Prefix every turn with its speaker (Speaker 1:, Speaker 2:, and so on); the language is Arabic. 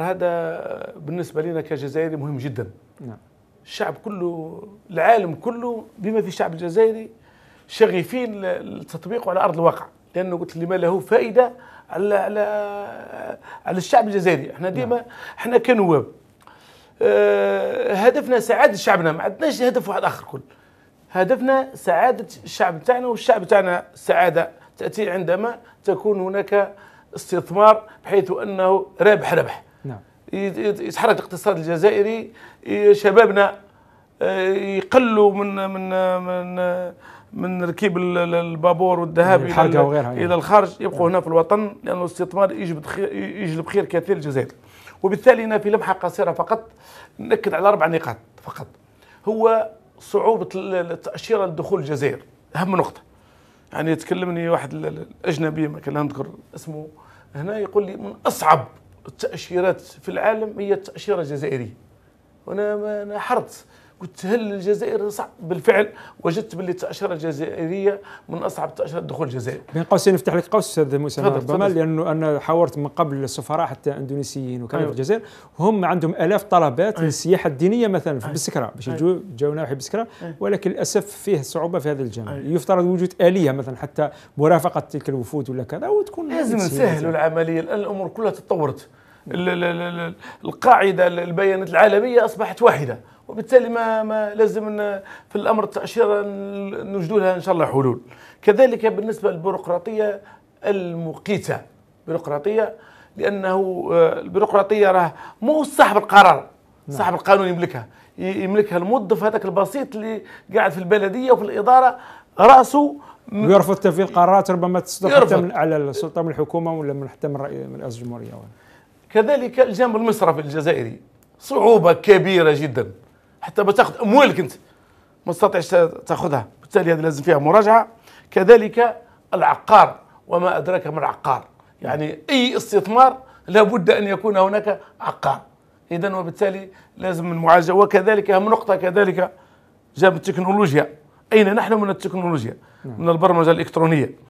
Speaker 1: هذا بالنسبة لنا كجزائري مهم جدا نعم. الشعب كله العالم كله بما في الشعب الجزائري شغيفين للتطبيق على أرض الواقع لأنه قلت لما له فائدة على على على الشعب الجزائري احنا نعم. ديما احنا كنواب آه، هدفنا سعادة شعبنا ما عندناش هدف واحد آخر كل هدفنا سعادة الشعب تاعنا والشعب تاعنا السعادة تأتي عندما تكون هناك استثمار بحيث أنه ربح ربح نعم يتحرك الاقتصاد الجزائري شبابنا آه، يقلوا من من من من ركيب البابور والذهاب الى وغيرها إيه. الى الخارج يبقوا هنا في الوطن لان الاستثمار يجلب خير يجلب خير كثير للجزائر وبالتالي هنا في لمحه قصيره فقط ناكد على اربع نقاط فقط هو صعوبه التاشيره لدخول الجزائر اهم نقطه يعني تكلمني واحد اجنبي ما كان نذكر اسمه هنا يقول لي من اصعب التأشيرات في العالم هي التأشيرة الجزائرية وأنا أنا حرت قلت هل الجزائر صعب بالفعل وجدت باللي التاشيره الجزائريه من اصعب التاشيرات دخول الجزائر
Speaker 2: بين قوسين نفتح لك قوس استاذ موسى ربما لانه انا حاورت من قبل السفراء حتى اندونيسيين وكانوا أيوه. في الجزائر هم عندهم الاف طلبات أيوه. للسياحه الدينيه مثلا في أيوه. بسكره باش أيوه. يجوا أيوه. ناحيه بسكره أيوه. ولكن للاسف فيه صعوبه في هذا الجانب أيوه. يفترض وجود اليه مثلا حتى مرافقه تلك الوفود ولا كذا وتكون لازم نسهلوا
Speaker 1: العمليه الان الامور كلها تطورت القاعده البيانات العالميه اصبحت واحده وبالتالي ما, ما لازم في الامر التاشيره نوجدوا لها ان شاء الله حلول كذلك بالنسبه للبيروقراطيه المقيته بيروقراطيه لانه آه، البيروقراطيه راه مو صاحب القرار نعم. صاحب القانون يملكها يملكها الموظف هذاك البسيط اللي قاعد في البلديه وفي الاداره
Speaker 2: راسه ويرفض تنفيذ قرارات ربما تصدر حتى من
Speaker 1: اعلى السلطه
Speaker 2: من الحكومه ولا من حتى من رئيس من رئيس الجمهوريه كذلك الجانب
Speaker 1: المصرفي الجزائري صعوبه كبيره جدا حتى تاخذ اموالك انت ما تستطيعش تاخذها بالتالي هذا لازم فيها مراجعه كذلك العقار وما ادراك ما العقار يعني اي استثمار لابد ان يكون هناك عقار اذا وبالتالي لازم المعالجه وكذلك اهم نقطه كذلك جاب التكنولوجيا اين نحن من التكنولوجيا نعم. من البرمجه الالكترونيه